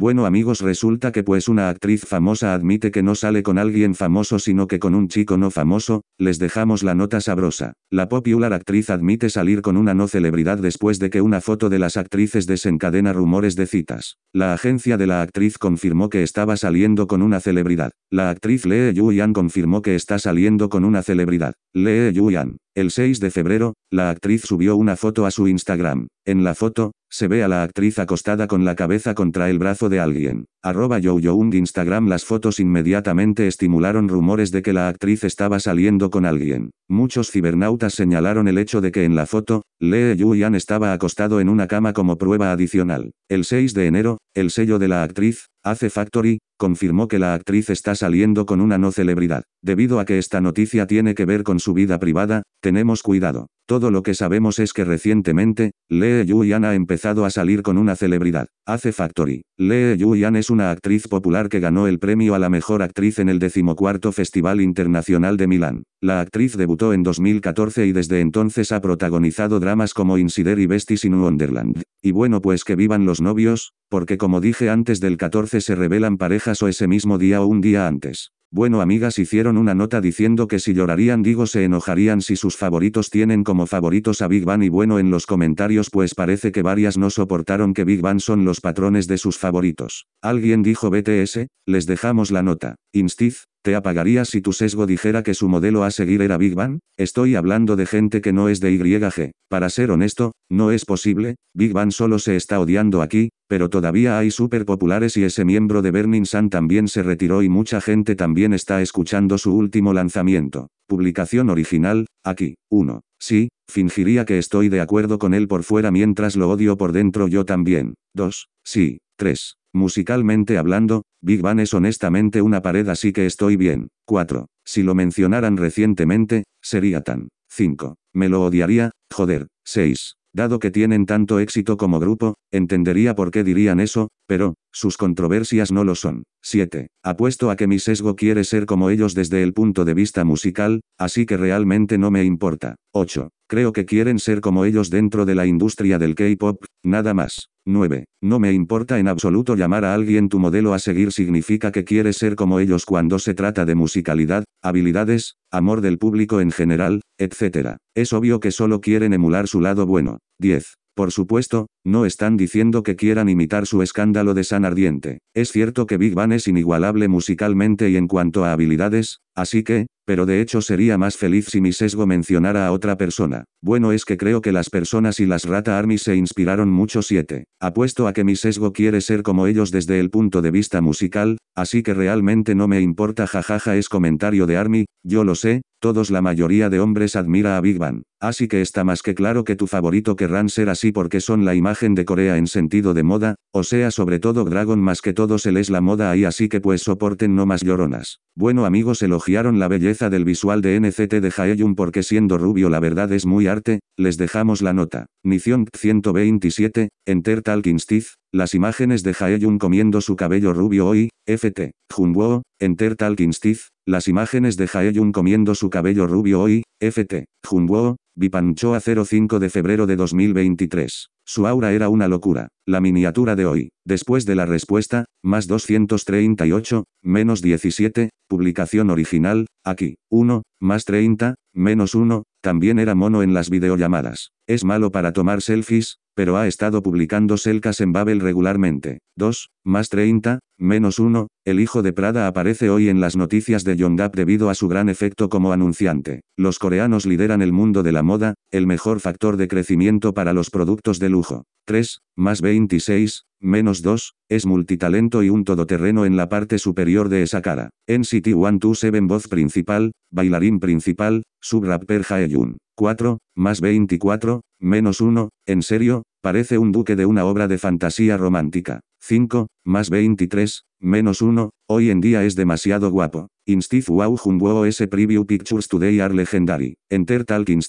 Bueno amigos resulta que pues una actriz famosa admite que no sale con alguien famoso sino que con un chico no famoso, les dejamos la nota sabrosa. La popular actriz admite salir con una no celebridad después de que una foto de las actrices desencadena rumores de citas. La agencia de la actriz confirmó que estaba saliendo con una celebridad. La actriz Lee Yuyan confirmó que está saliendo con una celebridad. Lee Yan. El 6 de febrero, la actriz subió una foto a su Instagram. En la foto, se ve a la actriz acostada con la cabeza contra el brazo de alguien. Arroba de Instagram Las fotos inmediatamente estimularon rumores de que la actriz estaba saliendo con alguien. Muchos cibernautas señalaron el hecho de que en la foto, Lee Yuyan estaba acostado en una cama como prueba adicional. El 6 de enero, el sello de la actriz, Ace Factory, confirmó que la actriz está saliendo con una no celebridad. Debido a que esta noticia tiene que ver con su vida privada, tenemos cuidado. Todo lo que sabemos es que recientemente, Lee Yuyan ha empezado a salir con una celebridad. Hace Factory. Lee Yuyan es una actriz popular que ganó el premio a la mejor actriz en el decimocuarto Festival Internacional de Milán. La actriz debutó en 2014 y desde entonces ha protagonizado dramas como Insider y Besties in Wonderland. Y bueno pues que vivan los novios, porque como dije antes del 14 se revelan parejas o ese mismo día o un día antes. Bueno amigas hicieron una nota diciendo que si llorarían digo se enojarían si sus favoritos tienen como favoritos a Big Bang y bueno en los comentarios pues parece que varias no soportaron que Big Bang son los patrones de sus favoritos. Alguien dijo BTS, les dejamos la nota. Instiz, ¿Te apagarías si tu sesgo dijera que su modelo a seguir era Big Bang? Estoy hablando de gente que no es de YG. Para ser honesto, no es posible, Big Bang solo se está odiando aquí, pero todavía hay súper populares y ese miembro de Burning Sun también se retiró y mucha gente también está escuchando su último lanzamiento. Publicación original, aquí, 1. Sí, fingiría que estoy de acuerdo con él por fuera mientras lo odio por dentro yo también. 2. Sí. 3. Musicalmente hablando, Big Bang es honestamente una pared así que estoy bien. 4. Si lo mencionaran recientemente, sería tan. 5. Me lo odiaría, joder. 6. Dado que tienen tanto éxito como grupo, entendería por qué dirían eso, pero, sus controversias no lo son. 7. Apuesto a que mi sesgo quiere ser como ellos desde el punto de vista musical, así que realmente no me importa. 8. Creo que quieren ser como ellos dentro de la industria del K-Pop, nada más. 9. No me importa en absoluto llamar a alguien tu modelo a seguir significa que quieres ser como ellos cuando se trata de musicalidad, habilidades, amor del público en general, etc. Es obvio que solo quieren emular su lado bueno. 10. Por supuesto, no están diciendo que quieran imitar su escándalo de San Ardiente. Es cierto que Big Bang es inigualable musicalmente y en cuanto a habilidades, así que, pero de hecho sería más feliz si mi sesgo mencionara a otra persona. Bueno es que creo que las personas y las Rata Army se inspiraron mucho 7. Apuesto a que mi sesgo quiere ser como ellos desde el punto de vista musical, así que realmente no me importa jajaja es comentario de Army, yo lo sé, todos la mayoría de hombres admira a Big Bang. Así que está más que claro que tu favorito querrán ser así porque son la imagen de Corea en sentido de moda, o sea sobre todo Dragon más que todos se les la moda ahí así que pues soporten no más lloronas. Bueno amigos elogiaron la belleza del visual de NCT de Haeyun porque siendo rubio la verdad es muy arte, les dejamos la nota. Nición 127, Enter TALKING Teeth. las imágenes de Jaehyun comiendo su cabello rubio hoy, FT, Junwoo, Enter TALKING Talkinstiz, las imágenes de Jaeyun comiendo su cabello rubio hoy, FT, Junwo, Bipanchoa 05 de febrero de 2023. Su aura era una locura. La miniatura de hoy, después de la respuesta, más 238, menos 17, publicación original, aquí, 1, más 30, menos 1, también era mono en las videollamadas. Es malo para tomar selfies, pero ha estado publicando Selkas en Babel regularmente. 2, más 30, menos 1, el hijo de Prada aparece hoy en las noticias de Yondap debido a su gran efecto como anunciante. Los coreanos lideran el mundo de la moda, el mejor factor de crecimiento para los productos de lujo. 3, más 26, menos 2, es multitalento y un todoterreno en la parte superior de esa cara. NCT City 127 voz principal, bailarín principal, subrapper Haeyun. 4, más 24, Menos uno, en serio, parece un duque de una obra de fantasía romántica. 5, más 23, menos uno, hoy en día es demasiado guapo. Instiz Wow Jumbo S Preview Pictures Today are legendary. Enter Talking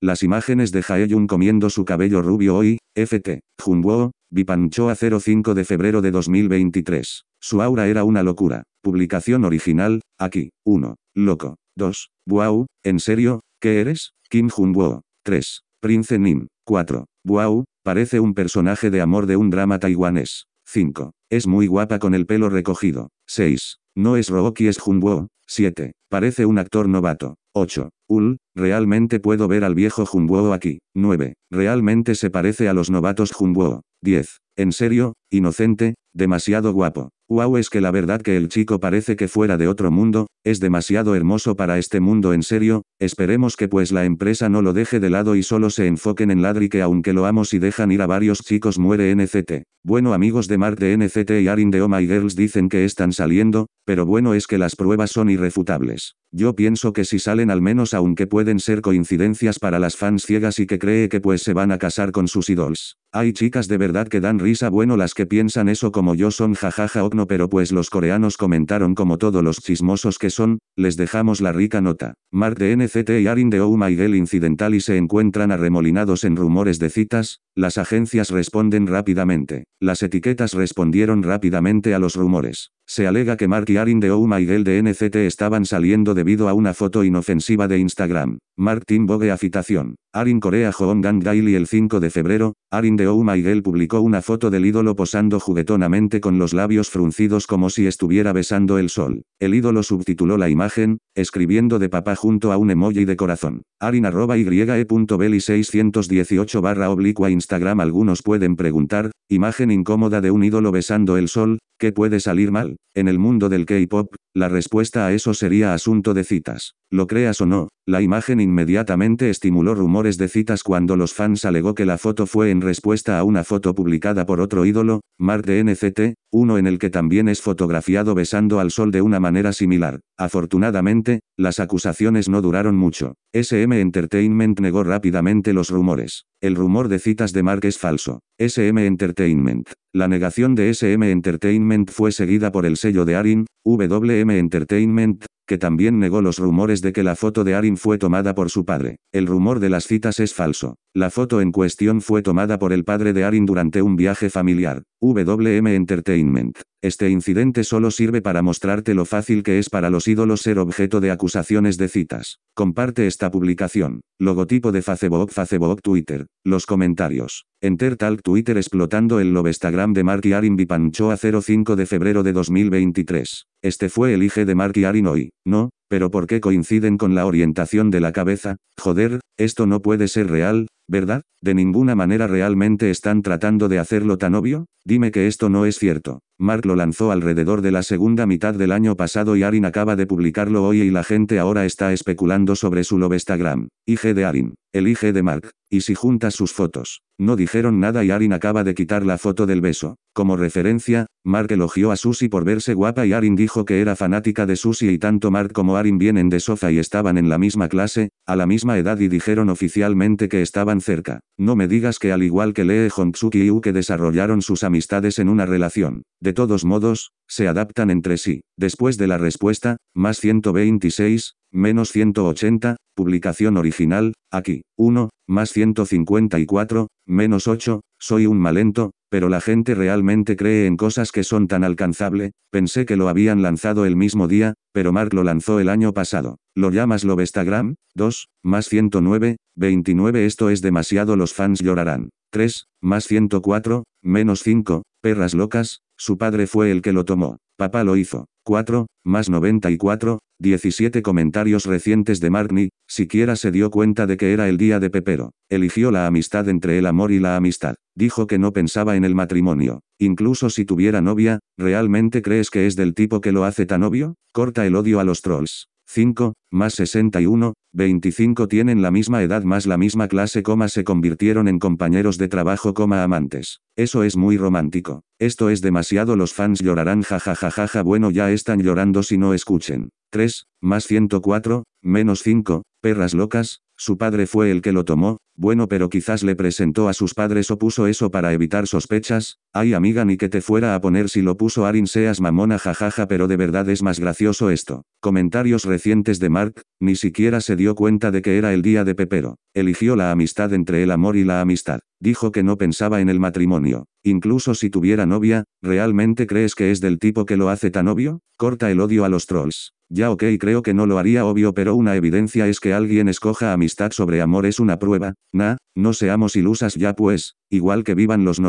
las imágenes de Jae-jung comiendo su cabello rubio hoy, FT, Jumbo, Bipanchoa 05 de febrero de 2023. Su aura era una locura. Publicación original, aquí, 1. Loco. 2. Wow, ¿en serio? ¿Qué eres? Kim Woo. 3. Prince Nim. 4. Wow, parece un personaje de amor de un drama taiwanés. 5. Es muy guapa con el pelo recogido. 6. No es Rooki, es Junwoo. 7. Parece un actor novato. 8. Ul, realmente puedo ver al viejo Jungwo aquí. 9. Realmente se parece a los novatos Junwoo. 10. En serio, inocente, demasiado guapo. Wow es que la verdad que el chico parece que fuera de otro mundo, es demasiado hermoso para este mundo en serio, esperemos que pues la empresa no lo deje de lado y solo se enfoquen en Ladri que aunque lo amo y dejan ir a varios chicos muere NCT. Bueno amigos de Mark de NCT y Arin de Oh My Girls dicen que están saliendo, pero bueno es que las pruebas son irrefutables. Yo pienso que si salen al menos aunque pueden ser coincidencias para las fans ciegas y que cree que pues se van a casar con sus idols. Hay chicas de verdad que dan risa bueno las que piensan eso como yo son jajaja okno pero pues los coreanos comentaron como todos los chismosos que son, les dejamos la rica nota. Mark de NCT y Arin de Oh My Girl incidental y se encuentran arremolinados en rumores de citas, las agencias responden rápidamente. Las etiquetas respondieron rápidamente a los rumores. Se alega que Mark y Arin de Oh My Girl de NCT estaban saliendo debido a una foto inofensiva de Instagram. Mark Team Vogue Afitación. Arin Corea Joon Gang Daily el 5 de febrero, Arin de Oh My Girl publicó una foto del ídolo posando juguetonamente con los labios fruncidos como si estuviera besando el sol. El ídolo subtituló la imagen, escribiendo de papá junto a un emoji de corazón. Arin arroba y 618 e barra oblicua Instagram Algunos pueden preguntar, imagen incómoda de un ídolo besando el sol, ¿qué puede salir mal? en el mundo del K-pop, la respuesta a eso sería asunto de citas. Lo creas o no, la imagen inmediatamente estimuló rumores de citas cuando los fans alegó que la foto fue en respuesta a una foto publicada por otro ídolo, Mark de NCT, uno en el que también es fotografiado besando al sol de una manera similar. Afortunadamente, las acusaciones no duraron mucho. SM Entertainment negó rápidamente los rumores. El rumor de citas de Mark es falso. SM Entertainment. La negación de SM Entertainment fue seguida por el sello de Arin, WM Entertainment, que también negó los rumores de que la foto de Arin fue tomada por su padre. El rumor de las citas es falso. La foto en cuestión fue tomada por el padre de Arin durante un viaje familiar. WM Entertainment. Este incidente solo sirve para mostrarte lo fácil que es para los ídolos ser objeto de acusaciones de citas. Comparte esta publicación. Logotipo de Facebook Facebook Twitter. Los comentarios. Entertalk Twitter explotando el Lobestagram de Mark Yarin pancho a 05 de febrero de 2023. Este fue el IG de Mark Yarin hoy, ¿no? Pero ¿por qué coinciden con la orientación de la cabeza? Joder, esto no puede ser real, ¿Verdad? De ninguna manera realmente están tratando de hacerlo tan obvio, dime que esto no es cierto. Mark lo lanzó alrededor de la segunda mitad del año pasado y Arin acaba de publicarlo hoy y la gente ahora está especulando sobre su Lovestagram, IG de Arin, el IG de Mark, y si juntas sus fotos. No dijeron nada y Arin acaba de quitar la foto del beso. Como referencia, Mark elogió a Susie por verse guapa y Arin dijo que era fanática de Susie y tanto Mark como Arin vienen de Sofa y estaban en la misma clase, a la misma edad y dijeron oficialmente que estaban cerca. No me digas que al igual que Lee Suk y Uke desarrollaron sus amistades en una relación. De todos modos, se adaptan entre sí. Después de la respuesta, más 126, menos 180, publicación original, aquí, 1, más 154, menos 8, soy un malento, pero la gente realmente cree en cosas que son tan alcanzable, pensé que lo habían lanzado el mismo día, pero Mark lo lanzó el año pasado. ¿Lo llamas Instagram 2, más 109, 29 esto es demasiado los fans llorarán. 3, más 104, menos 5, perras locas, su padre fue el que lo tomó. Papá lo hizo. 4, más 94, 17 comentarios recientes de Markney, siquiera se dio cuenta de que era el día de Pepero. Eligió la amistad entre el amor y la amistad. Dijo que no pensaba en el matrimonio. Incluso si tuviera novia, ¿realmente crees que es del tipo que lo hace tan obvio? Corta el odio a los trolls. 5, más 61, 25 tienen la misma edad más la misma clase, coma se convirtieron en compañeros de trabajo, coma amantes. Eso es muy romántico. Esto es demasiado, los fans llorarán, jajajajaja, bueno, ya están llorando si no escuchen. 3, más 104, menos 5, perras locas, su padre fue el que lo tomó, bueno pero quizás le presentó a sus padres o puso eso para evitar sospechas, ay amiga ni que te fuera a poner si lo puso Arin seas mamona jajaja pero de verdad es más gracioso esto. Comentarios recientes de Mark, ni siquiera se dio cuenta de que era el día de Pepero, eligió la amistad entre el amor y la amistad, dijo que no pensaba en el matrimonio, incluso si tuviera novia, ¿realmente crees que es del tipo que lo hace tan obvio? Corta el odio a los trolls. Ya ok creo que no lo haría obvio pero una evidencia es que alguien escoja amistad sobre amor es una prueba, na, no seamos ilusas ya pues, igual que vivan los novios.